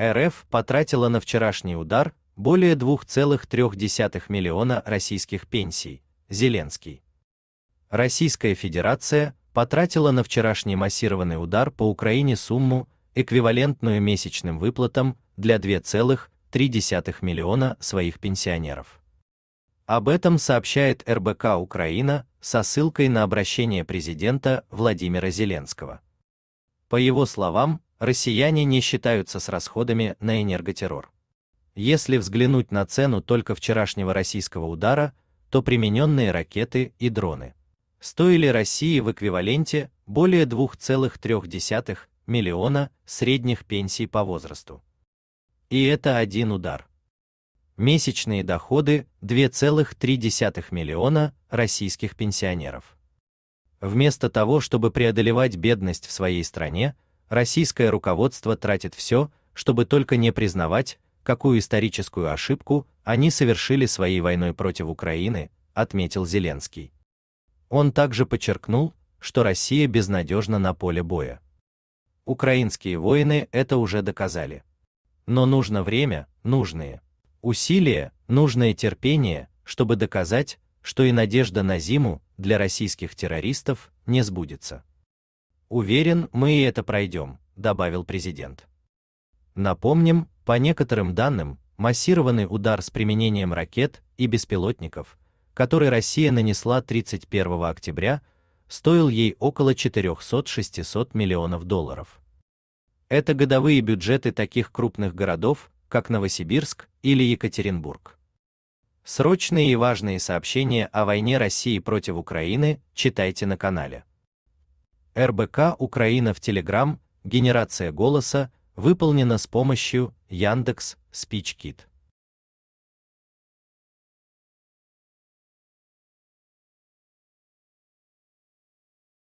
РФ потратила на вчерашний удар более 2,3 миллиона российских пенсий. Зеленский. Российская Федерация потратила на вчерашний массированный удар по Украине сумму, эквивалентную месячным выплатам для 2,3 миллиона своих пенсионеров. Об этом сообщает РБК Украина со ссылкой на обращение президента Владимира Зеленского. По его словам, россияне не считаются с расходами на энерготеррор. Если взглянуть на цену только вчерашнего российского удара, то примененные ракеты и дроны стоили России в эквиваленте более 2,3 миллиона средних пенсий по возрасту. И это один удар. Месячные доходы 2,3 миллиона российских пенсионеров. Вместо того, чтобы преодолевать бедность в своей стране, Российское руководство тратит все, чтобы только не признавать, какую историческую ошибку они совершили своей войной против Украины, отметил Зеленский. Он также подчеркнул, что Россия безнадежна на поле боя. Украинские воины это уже доказали. Но нужно время, нужные усилия, нужное терпение, чтобы доказать, что и надежда на зиму для российских террористов не сбудется. Уверен, мы и это пройдем, добавил президент. Напомним, по некоторым данным, массированный удар с применением ракет и беспилотников, который Россия нанесла 31 октября, стоил ей около 400-600 миллионов долларов. Это годовые бюджеты таких крупных городов, как Новосибирск или Екатеринбург. Срочные и важные сообщения о войне России против Украины читайте на канале. РБК Украина в Telegram, генерация голоса, выполнена с помощью Яндекс Speech Kit.